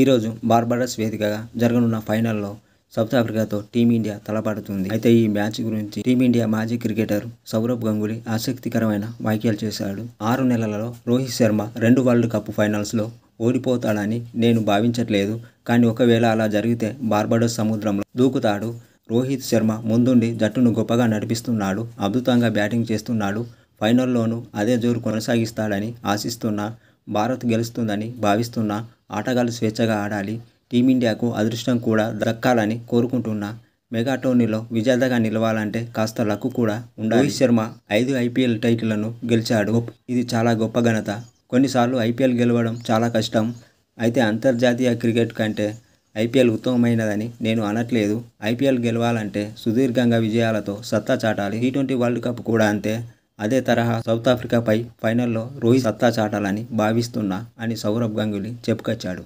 ఈరోజు బార్బడస్ వేదికగా జరగనున్న ఫైనల్లో సౌత్ ఆఫ్రికాతో టీమిండియా తలపడుతుంది అయితే ఈ మ్యాచ్ గురించి టీమిండియా మాజీ క్రికెటర్ సౌరభ్ గంగులీ ఆసక్తికరమైన వ్యాఖ్యలు చేశాడు ఆరు నెలలలో రోహిత్ శర్మ రెండు వరల్డ్ కప్ ఫైనల్స్లో ఓడిపోతాడని నేను భావించట్లేదు కానీ ఒకవేళ అలా జరిగితే బార్బడోస్ సముద్రంలో దూకుతాడు రోహిత్ శర్మ ముందుండి జట్టును గొప్పగా నడిపిస్తున్నాడు అద్భుతంగా బ్యాటింగ్ చేస్తున్నాడు ఫైనల్లోనూ అదే జోరు కొనసాగిస్తాడని ఆశిస్తున్నా భారత్ గెలుస్తుందని భావిస్తున్నా ఆటగాళ్లు స్వేచ్ఛగా ఆడాలి టీమిండియాకు అదృష్టం కూడా దక్కాలని కోరుకుంటున్నా మెగా టోర్నీలో విజేతగా నిలవాలంటే కాస్త లక్కు కూడా ఉండాలి రోహిత్ శర్మ ఐదు ఐపీఎల్ టైటిళ్లను గెలిచాడు ఇది చాలా గొప్ప ఘనత కొన్నిసార్లు ఐపీఎల్ గెలవడం చాలా కష్టం అయితే అంతర్జాతీయ క్రికెట్ కంటే ఐపీఎల్ ఉత్తమమైనదని నేను అనట్లేదు ఐపీఎల్ గెలవాలంటే సుదీర్ఘంగా విజయాలతో సత్తా చాటాలి టీ ట్వంటీ వరల్డ్ కప్ కూడా అంతే అదే తరహా సౌత్ ఆఫ్రికాపై ఫైనల్లో రోహిత్ సత్తా చాటాలని భావిస్తున్నా అని సౌరవ్ గంగులీ చెప్పుకొచ్చాడు